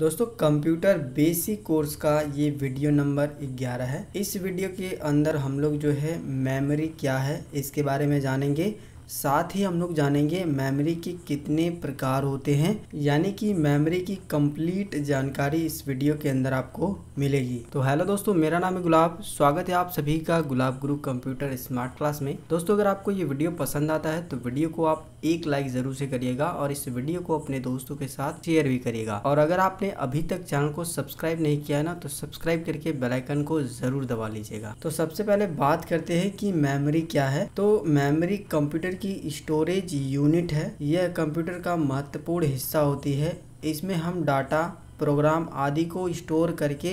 दोस्तों computer basic course का ये वीडियो नंबर 11 है इस वीडियो के अंदर हम लोग जो है मेमोरी क्या है इसके बारे में जानेंगे साथ ही हम लोग जानेंगे मेमोरी के कितने प्रकार होते हैं यानी कि मेमोरी की कंप्लीट जानकारी इस वीडियो के अंदर आपको मिलेगी तो हेलो दोस्तों मेरा नाम है गुलाब स्वागत है आप सभी का गुलाब गुरु कंप्यूटर स्मार्ट क्लास में दोस्तों अगर आपको ये वीडियो पसंद आता है तो वीडियो को आप एक लाइक जरूर से करिएगा और इस वीडियो को अपने दोस्तों के साथ शेयर भी करिएगा और अगर आपने अभी तक चैनल को सब्सक्राइब नहीं किया ना तो सब्सक्राइब करके बेलाइकन को जरूर दबा लीजिएगा तो सबसे पहले बात करते हैं कि मेमोरी क्या है तो मेमोरी कंप्यूटर की स्टोरेज यूनिट है यह कंप्यूटर का महत्वपूर्ण हिस्सा होती है इसमें हम डाटा प्रोग्राम आदि को स्टोर करके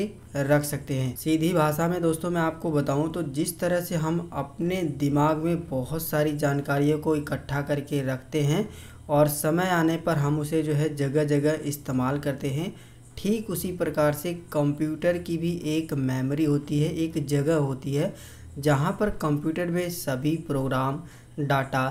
रख सकते हैं सीधी भाषा में दोस्तों मैं आपको बताऊं तो जिस तरह से हम अपने दिमाग में बहुत सारी जानकारियों को इकट्ठा करके रखते हैं और समय आने पर हम उसे जो है जगह जगह इस्तेमाल करते हैं ठीक उसी प्रकार से कंप्यूटर की भी एक मेमोरी होती है एक जगह होती है जहाँ पर कंप्यूटर में सभी प्रोग्राम डाटा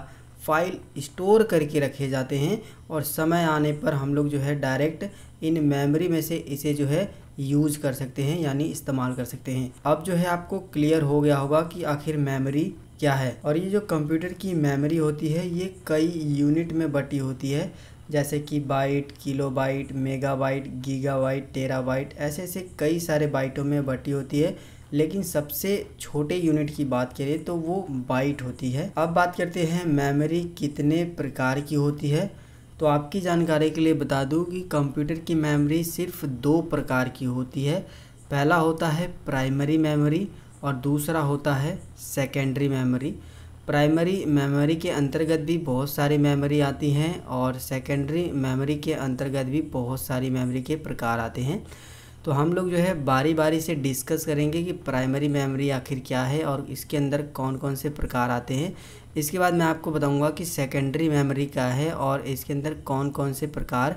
फाइल स्टोर करके रखे जाते हैं और समय आने पर हम लोग जो है डायरेक्ट इन मेमोरी में से इसे जो है यूज़ कर सकते हैं यानी इस्तेमाल कर सकते हैं अब जो है आपको क्लियर हो गया होगा कि आखिर मेमोरी क्या है और ये जो कंप्यूटर की मेमोरी होती है ये कई यूनिट में बटी होती है जैसे कि byte kilo byte mega terabyte giga tera ऐसे ऐसे कई सारे बाइटों में बटी होती है लेकिन सबसे छोटे यूनिट की बात करें तो वो बाइट होती है अब बात करते हैं मेमोरी कितने प्रकार की होती है तो आपकी जानकारी के लिए बता दूं कि कंप्यूटर की मेमोरी सिर्फ दो प्रकार की होती है पहला होता है प्राइमरी मेमोरी और दूसरा होता है सेकेंडरी मेमोरी प्राइमरी मेमोरी के अंतर्गत भी बहुत सारी मेमोरी आती हैं और सेकेंडरी मेमोरी के अंतर्गत भी बहुत सारी मेमोरी के प्रकार आते हैं तो हम लोग जो है बारी बारी से डिस्कस करेंगे कि प्राइमरी मेमोरी आखिर क्या है और इसके अंदर कौन कौन से प्रकार आते हैं इसके बाद मैं आपको बताऊंगा कि सेकेंडरी मेमोरी क्या है और इसके अंदर कौन कौन से प्रकार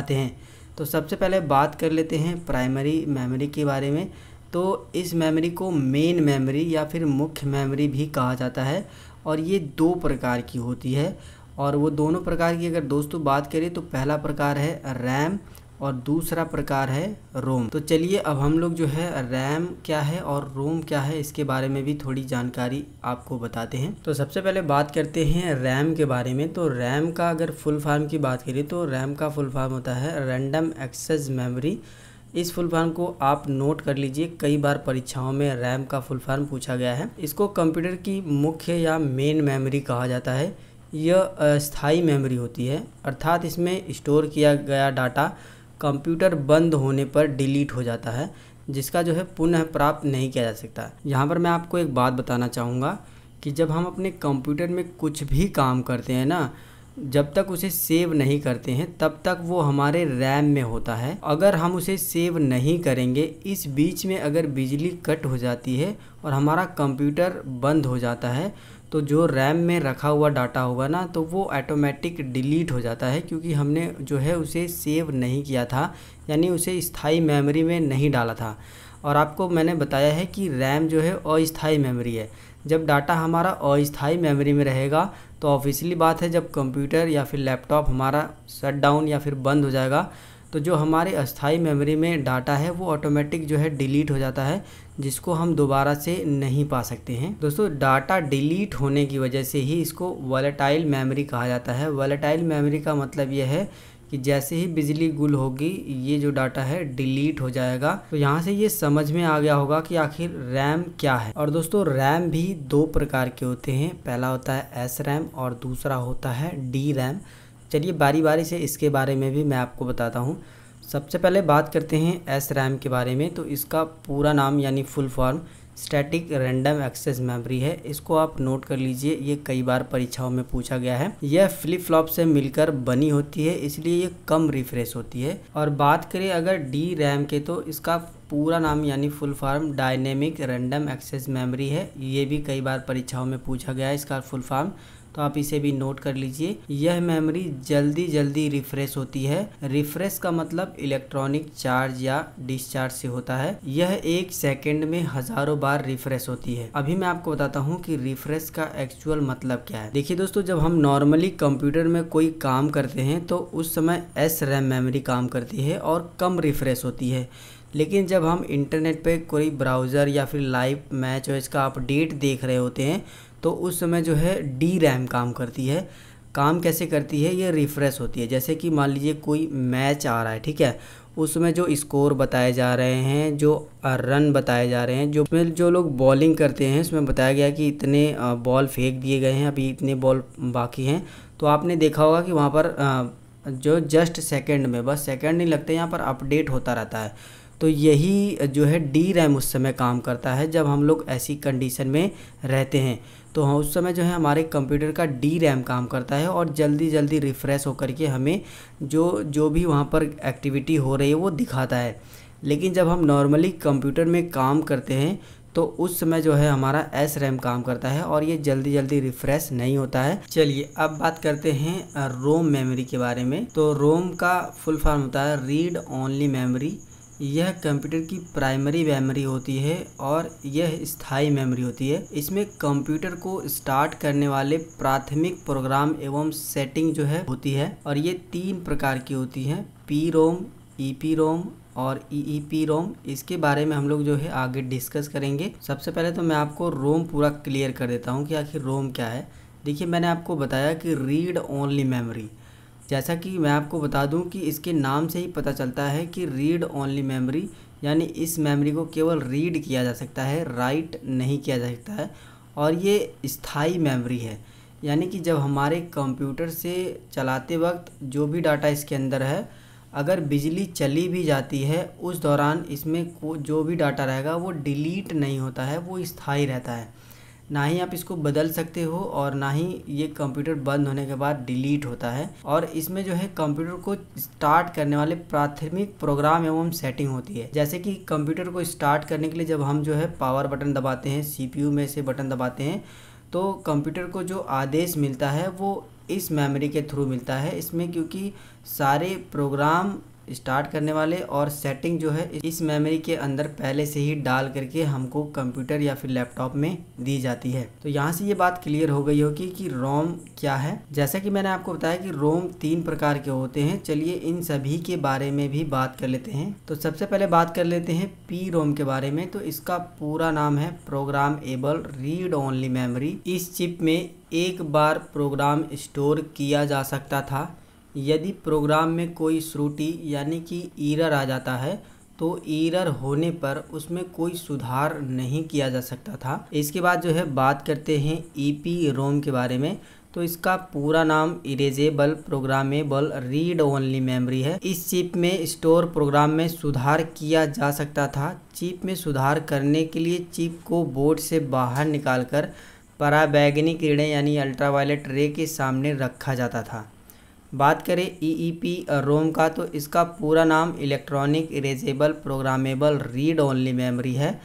आते हैं तो सबसे पहले बात कर लेते हैं प्राइमरी मेमोरी के बारे में तो इस मेमोरी को मेन मेमोरी या फिर मुख्य मेमोरी भी कहा जाता है और ये दो प्रकार की होती है और वो दोनों प्रकार की अगर दोस्तों बात करें तो पहला प्रकार है रैम और दूसरा प्रकार है रोम तो चलिए अब हम लोग जो है रैम क्या है और रोम क्या है इसके बारे में भी थोड़ी जानकारी आपको बताते हैं तो सबसे पहले बात करते हैं रैम के बारे में तो रैम का अगर फुल फार्म की बात करें तो रैम का फुल फार्म होता है रैंडम एक्सेस मेमोरी इस फुल फॉर्म को आप नोट कर लीजिए कई बार परीक्षाओं में रैम का फुल फॉर्म पूछा गया है इसको कंप्यूटर की मुख्य या मेन मेमोरी कहा जाता है यह स्थाई मेमोरी होती है अर्थात इसमें स्टोर किया गया डाटा कंप्यूटर बंद होने पर डिलीट हो जाता है जिसका जो है पुनः प्राप्त नहीं किया जा सकता यहाँ पर मैं आपको एक बात बताना चाहूँगा कि जब हम अपने कंप्यूटर में कुछ भी काम करते हैं ना जब तक उसे सेव नहीं करते हैं तब तक वो हमारे रैम में होता है अगर हम उसे सेव नहीं करेंगे इस बीच में अगर बिजली कट हो जाती है और हमारा कंप्यूटर बंद हो जाता है तो जो रैम में रखा हुआ डाटा होगा ना तो वो ऑटोमेटिक डिलीट हो जाता है क्योंकि हमने जो है उसे सेव नहीं किया था यानी उसे स्थाई मेमोरी में नहीं डाला था और आपको मैंने बताया है कि रैम जो है अस्थाई मेमोरी है जब डाटा हमारा अस्थाई मेमोरी में रहेगा तो ऑफिशियली बात है जब कंप्यूटर या फिर लैपटॉप हमारा शट डाउन या फिर बंद हो जाएगा तो जो हमारे अस्थाई मेमोरी में डाटा है वो ऑटोमेटिक जो है डिलीट हो जाता है जिसको हम दोबारा से नहीं पा सकते हैं दोस्तों डाटा डिलीट होने की वजह से ही इसको वॉलेटाइल मेमोरी कहा जाता है वॉलेटाइल मेमोरी का मतलब यह है कि जैसे ही बिजली गुल होगी ये जो डाटा है डिलीट हो जाएगा तो यहाँ से ये समझ में आ गया होगा कि आखिर रैम क्या है और दोस्तों रैम भी दो प्रकार के होते हैं पहला होता है एस रैम और दूसरा होता है डी रैम चलिए बारी बारी से इसके बारे में भी मैं आपको बताता हूँ सबसे पहले बात करते हैं एस रैम के बारे में तो इसका पूरा नाम यानी full form static random access memory है इसको आप नोट कर लीजिए ये कई बार परीक्षाओं में पूछा गया है यह फ्लिप फ्लॉप से मिलकर बनी होती है इसलिए ये कम रिफ्रेश होती है और बात करें अगर डी रैम के तो इसका पूरा नाम यानी full form dynamic random access memory है ये भी कई बार परीक्षाओं में पूछा गया है इसका फुल फॉर्म तो आप इसे भी नोट कर लीजिए यह मेमोरी जल्दी जल्दी रिफ्रेश होती है रिफ्रेश का मतलब इलेक्ट्रॉनिक चार्ज या डिस्चार्ज से होता है यह एक सेकंड में हजारों बार रिफ्रेश होती है अभी मैं आपको बताता हूँ कि रिफ्रेश का एक्चुअल मतलब क्या है देखिए दोस्तों जब हम नॉर्मली कंप्यूटर में कोई काम करते हैं तो उस समय एस रैम मेमोरी काम करती है और कम रिफ्रेश होती है लेकिन जब हम इंटरनेट पे कोई ब्राउज़र या फिर लाइव मैच और इसका अपडेट देख रहे होते हैं तो उस समय जो है डी रैम काम करती है काम कैसे करती है ये रिफ़्रेश होती है जैसे कि मान लीजिए कोई मैच आ रहा है ठीक है उसमें जो स्कोर बताए जा रहे हैं जो रन बताए जा रहे हैं जो जो लोग बॉलिंग करते हैं उसमें बताया गया कि इतने बॉल फेंक दिए गए हैं अभी इतने बॉल बाकी हैं तो आपने देखा होगा कि वहाँ पर जो जस्ट सेकंड में बस सेकंड नहीं लगते यहाँ पर अपडेट होता रहता है तो यही जो है डी रैम उस समय काम करता है जब हम लोग ऐसी कंडीशन में रहते हैं तो हाँ उस समय जो है हमारे कंप्यूटर का डी रैम काम करता है और जल्दी जल्दी रिफ़्रेश होकर के हमें जो जो भी वहाँ पर एक्टिविटी हो रही है वो दिखाता है लेकिन जब हम नॉर्मली कंप्यूटर में काम करते हैं तो उस समय जो है हमारा एस रैम काम करता है और ये जल्दी जल्दी रिफ़्रेश नहीं होता है चलिए अब बात करते हैं रोम मेमोरी के बारे में तो रोम का फुल फॉर्म होता है रीड ओनली मेमोरी यह कंप्यूटर की प्राइमरी मेमोरी होती है और यह स्थाई मेमोरी होती है इसमें कंप्यूटर को स्टार्ट करने वाले प्राथमिक प्रोग्राम एवं सेटिंग जो है होती है और ये तीन प्रकार की होती हैं P ROM E P ROM और ई ई पी रोम इसके बारे में हम लोग जो है आगे डिस्कस करेंगे सबसे पहले तो मैं आपको रोम पूरा क्लियर कर देता हूँ कि आखिर रोम क्या है देखिए मैंने आपको बताया कि रीड ओनली मेमोरी जैसा कि मैं आपको बता दूं कि इसके नाम से ही पता चलता है कि रीड ओनली मेमोरी यानी इस मेमोरी को केवल रीड किया जा सकता है राइट नहीं किया जा सकता है और ये स्थाई मेमोरी है यानी कि जब हमारे कंप्यूटर से चलाते वक्त जो भी डाटा इसके अंदर है अगर बिजली चली भी जाती है उस दौरान इसमें को जो भी डाटा रहेगा वो डिलीट नहीं होता है वो स्थाई रहता है ना ही आप इसको बदल सकते हो और ना ही ये कंप्यूटर बंद होने के बाद डिलीट होता है और इसमें जो है कंप्यूटर को स्टार्ट करने वाले प्राथमिक प्रोग्राम एवं सेटिंग होती है जैसे कि कंप्यूटर को स्टार्ट करने के लिए जब हम जो है पावर बटन दबाते हैं सीपीयू में से बटन दबाते हैं तो कंप्यूटर को जो आदेश मिलता है वो इस मेमोरी के थ्रू मिलता है इसमें क्योंकि सारे प्रोग्राम स्टार्ट करने वाले और सेटिंग जो है इस मेमोरी के अंदर पहले से ही डाल करके हमको कंप्यूटर या फिर लैपटॉप में दी जाती है तो यहाँ से ये बात क्लियर हो गई होगी कि रोम क्या है जैसा कि मैंने आपको बताया कि रोम तीन प्रकार के होते हैं चलिए इन सभी के बारे में भी बात कर लेते हैं तो सबसे पहले बात कर लेते हैं पी रोम के बारे में तो इसका पूरा नाम है programmable read only memory इस चिप में एक बार प्रोग्राम स्टोर किया जा सकता था यदि प्रोग्राम में कोई श्रुटि यानी कि ईरर आ जाता है तो ईरर होने पर उसमें कोई सुधार नहीं किया जा सकता था इसके बाद जो है बात करते हैं ई पी रोम के बारे में तो इसका पूरा नाम erasable programmable read only memory है इस चिप में स्टोर प्रोग्राम में सुधार किया जा सकता था चिप में सुधार करने के लिए चिप को बोर्ड से बाहर निकालकर पराबैगनी किरणें यानी अल्ट्रावायलेट रे के सामने रखा जाता था बात करें ईईपी e e रोम का तो इसका पूरा नाम electronic erasable programmable read only memory है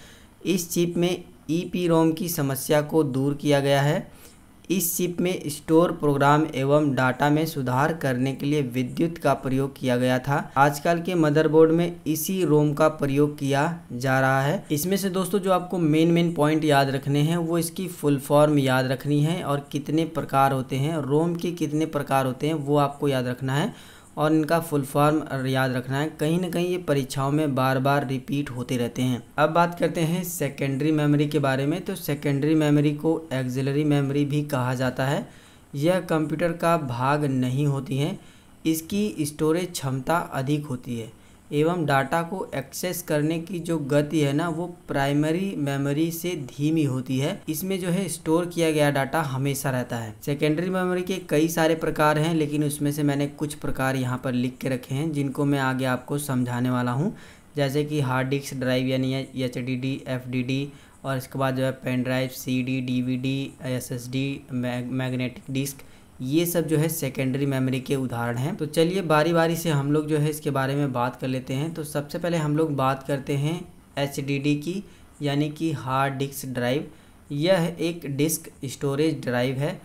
इस चिप में ई पी रोम की समस्या को दूर किया गया है इस चिप में स्टोर प्रोग्राम एवं डाटा में सुधार करने के लिए विद्युत का प्रयोग किया गया था आजकल के मदरबोर्ड में इसी रोम का प्रयोग किया जा रहा है इसमें से दोस्तों जो आपको मेन मेन पॉइंट याद रखने हैं वो इसकी फुल फॉर्म याद रखनी है और कितने प्रकार होते हैं रोम के कितने प्रकार होते हैं वो आपको याद रखना है और इनका फुल फॉर्म याद रखना है कहीं ना कहीं ये परीक्षाओं में बार बार रिपीट होते रहते हैं अब बात करते हैं सेकेंडरी मेमोरी के बारे में तो सेकेंडरी मेमोरी को एक्जिलरी मेमोरी भी कहा जाता है यह कंप्यूटर का भाग नहीं होती है इसकी स्टोरेज क्षमता अधिक होती है एवं डाटा को एक्सेस करने की जो गति है ना वो प्राइमरी मेमोरी से धीमी होती है इसमें जो है स्टोर किया गया डाटा हमेशा रहता है सेकेंडरी मेमोरी के कई सारे प्रकार हैं लेकिन उसमें से मैंने कुछ प्रकार यहाँ पर लिख के रखे हैं जिनको मैं आगे आपको समझाने वाला हूँ जैसे कि हार्ड डिस्क ड्राइव यानी H D D F D D और इसके बाद जो है pen drive C D D V D S S D magnetic disk ये सब जो है सेकेंडरी मेमोरी के उदाहरण हैं तो चलिए बारी बारी से हम लोग जो है इसके बारे में बात कर लेते हैं तो सबसे पहले हम लोग बात करते हैं एच की यानी कि हार्ड डिस्क ड्राइव यह एक डिस्क स्टोरेज ड्राइव है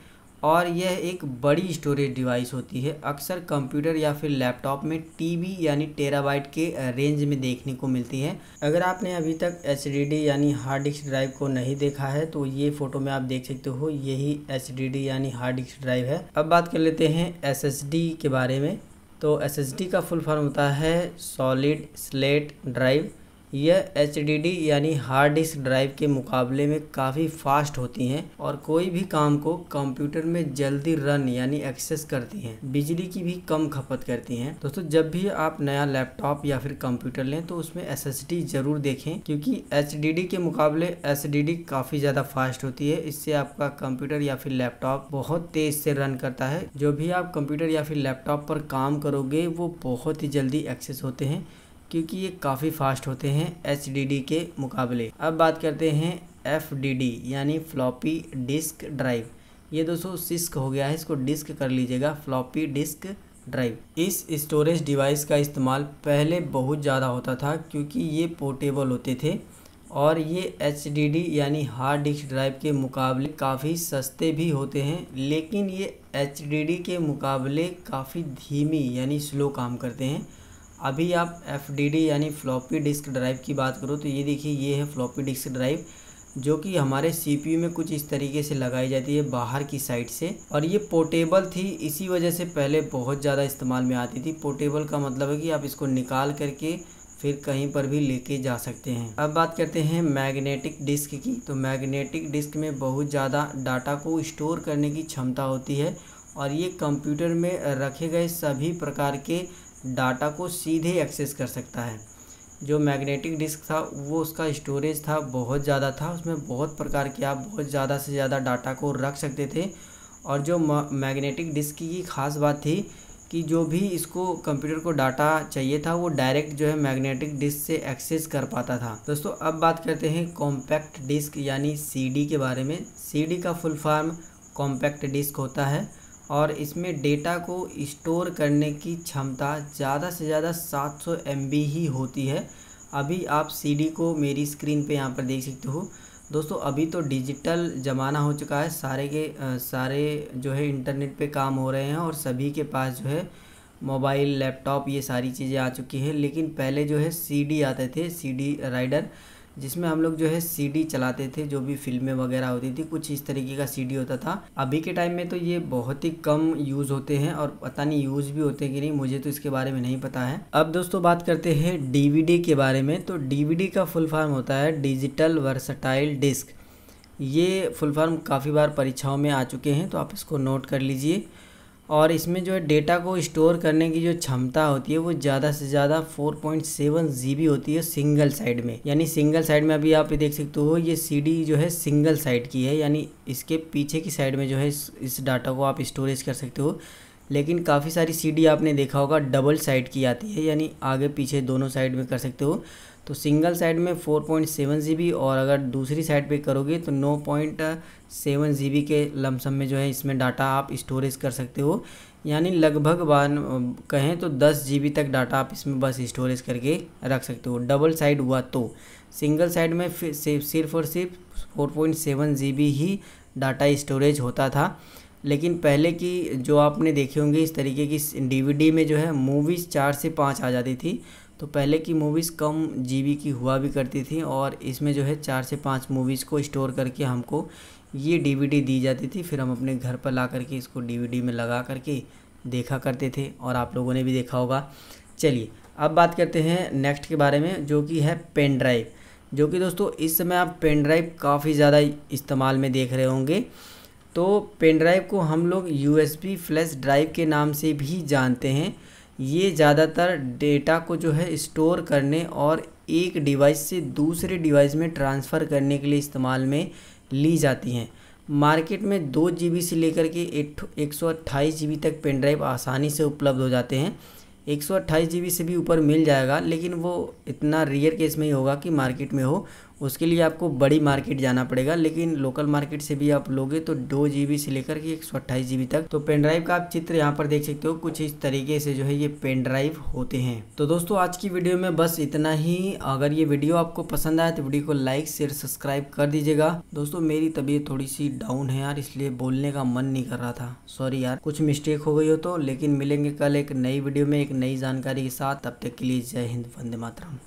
और यह एक बड़ी स्टोरेज डिवाइस होती है अक्सर कंप्यूटर या फिर लैपटॉप में टीबी यानी टेराबाइट के रेंज में देखने को मिलती है अगर आपने अभी तक एच यानी हार्ड डिस्क ड्राइव को नहीं देखा है तो ये फोटो में आप देख सकते हो यही एच यानी हार्ड डिस्क ड्राइव है अब बात कर लेते हैं एस के बारे में तो एस का फुल फॉर्म होता है सॉलिड स्लेट ड्राइव यह एच यानी हार्ड डिस्क ड्राइव के मुकाबले में काफ़ी फास्ट होती हैं और कोई भी काम को कंप्यूटर में जल्दी रन यानी एक्सेस करती हैं बिजली की भी कम खपत करती हैं दोस्तों जब भी आप नया लैपटॉप या फिर कंप्यूटर लें तो उसमें एस ज़रूर देखें क्योंकि एच के मुकाबले एस काफ़ी ज़्यादा फास्ट होती है इससे आपका कंप्यूटर या फिर लैपटॉप बहुत तेज़ से रन करता है जो भी आप कंप्यूटर या फिर लैपटॉप पर काम करोगे वो बहुत ही जल्दी एक्सेस होते हैं क्योंकि ये काफ़ी फास्ट होते हैं एच के मुकाबले अब बात करते हैं एफ यानी फ्लॉपी डिस्क ड्राइव ये दोस्तों सिस्क हो गया है इसको डिस्क कर लीजिएगा फ्लॉपी डिस्क ड्राइव इस स्टोरेज डिवाइस का इस्तेमाल पहले बहुत ज़्यादा होता था क्योंकि ये पोर्टेबल होते थे और ये एच यानी हार्ड डिस्क ड्राइव के मुकाबले काफ़ी सस्ते भी होते हैं लेकिन ये एच के मुकाबले काफ़ी धीमी यानी स्लो काम करते हैं अभी आप एफ यानी फ्लॉपी डिस्क ड्राइव की बात करो तो ये देखिए ये है फ्लॉपी डिस्क ड्राइव जो कि हमारे सी में कुछ इस तरीके से लगाई जाती है बाहर की साइड से और ये पोर्टेबल थी इसी वजह से पहले बहुत ज़्यादा इस्तेमाल में आती थी पोर्टेबल का मतलब है कि आप इसको निकाल करके फिर कहीं पर भी लेके जा सकते हैं अब बात करते हैं मैग्नेटिक डिस्क की तो मैग्नेटिक डिस्क में बहुत ज़्यादा डाटा को स्टोर करने की क्षमता होती है और ये कंप्यूटर में रखे गए सभी प्रकार के डाटा को सीधे एक्सेस कर सकता है जो मैग्नेटिक डिस्क था वो उसका स्टोरेज था बहुत ज़्यादा था उसमें बहुत प्रकार के आप बहुत ज़्यादा से ज़्यादा डाटा को रख सकते थे और जो मैग्नेटिक डिस्क की खास बात थी कि जो भी इसको कंप्यूटर को डाटा चाहिए था वो डायरेक्ट जो है मैग्नेटिक डिस्क से एक्सेस कर पाता था दोस्तों अब बात करते हैं कॉम्पैक्ट डिस्क यानी सीडी के बारे में सीडी का फुल फॉर्म कॉम्पैक्ट डिस्क होता है और इसमें डेटा को स्टोर करने की क्षमता ज़्यादा से ज़्यादा 700 सौ ही होती है अभी आप सीडी को मेरी स्क्रीन पे यहाँ पर देख सकते हो दोस्तों अभी तो डिजिटल ज़माना हो चुका है सारे के आ, सारे जो है इंटरनेट पे काम हो रहे हैं और सभी के पास जो है मोबाइल लैपटॉप ये सारी चीज़ें आ चुकी हैं लेकिन पहले जो है सीडी आते थे सीडी राइडर जिसमें हम लोग जो है सीडी चलाते थे जो भी फिल्में वगैरह होती थी कुछ इस तरीके का सीडी होता था अभी के टाइम में तो ये बहुत ही कम यूज़ होते हैं और पता नहीं यूज़ भी होते कि नहीं मुझे तो इसके बारे में नहीं पता है अब दोस्तों बात करते हैं डीवीडी के बारे में तो डीवीडी का फुल फॉर्म होता है डिजिटल वर्सटाइल डिस्क ये फुल फॉर्म काफ़ी बार परीक्षाओं में आ चुके हैं तो आप इसको नोट कर लीजिए और इसमें जो है डेटा को स्टोर करने की जो क्षमता होती है वो ज़्यादा से ज़्यादा 4.7 पॉइंट होती है सिंगल साइड में यानी सिंगल साइड में अभी आप देख सकते हो ये सीडी जो है सिंगल साइड की है यानी इसके पीछे की साइड में जो है इस, इस डाटा को आप स्टोरेज कर सकते हो लेकिन काफ़ी सारी सीडी आपने देखा होगा डबल साइड की आती है यानी आगे पीछे दोनों साइड में कर सकते हो तो सिंगल साइड में 4.7 बी और अगर दूसरी साइड पे करोगे तो 9.7 बी के लमसम में जो है इसमें डाटा आप स्टोरेज कर सकते हो यानी लगभग बान कहें तो जी बी तक डाटा आप इसमें बस स्टोरेज करके रख सकते हो डबल साइड हुआ तो सिंगल साइड में सिर्फ और सिर्फ 4.7 बी ही डाटा स्टोरेज होता था लेकिन पहले की जो आपने देखे होंगे इस तरीके की डीवीडी में जो है मूवीज़ चार से पाँच आ जाती थी तो पहले की मूवीज़ कम जीबी की हुआ भी करती थी और इसमें जो है चार से पाँच मूवीज़ को स्टोर करके हमको ये डीवीडी दी जाती थी फिर हम अपने घर पर ला करके इसको डीवीडी में लगा करके देखा करते थे और आप लोगों ने भी देखा होगा चलिए अब बात करते हैं नेक्स्ट के बारे में जो कि है पेन ड्राइव जो कि दोस्तों इस समय आप पेन ड्राइव काफ़ी ज़्यादा इस्तेमाल में देख रहे होंगे तो पेन ड्राइव को हम लोग यू फ्लैश ड्राइव के नाम से भी जानते हैं ये ज़्यादातर डेटा को जो है स्टोर करने और एक डिवाइस से दूसरे डिवाइस में ट्रांसफ़र करने के लिए इस्तेमाल में ली जाती हैं मार्केट में दो जी से लेकर के एक सौ तक पेन ड्राइव आसानी से उपलब्ध हो जाते हैं एक सौ से भी ऊपर मिल जाएगा लेकिन वो इतना रेयर केस में ही होगा कि मार्केट में हो उसके लिए आपको बड़ी मार्केट जाना पड़ेगा लेकिन लोकल मार्केट से भी आप लोगे तो दो जी से लेकर के एक सौ अट्ठाईस तक तो पेन ड्राइव का आप चित्र यहाँ पर देख सकते हो कुछ इस तरीके से जो है ये पेन ड्राइव होते हैं तो दोस्तों आज की वीडियो में बस इतना ही अगर ये वीडियो आपको पसंद आया तो वीडियो को लाइक शेयर सब्सक्राइब कर दीजिएगा दोस्तों मेरी तबीयत थोड़ी सी डाउन है यार इसलिए बोलने का मन नहीं कर रहा था सॉरी यार कुछ मिस्टेक हो गई हो तो लेकिन मिलेंगे कल एक नई वीडियो में एक नई जानकारी के साथ तब तक के लिए जय हिंद वंदे मातरम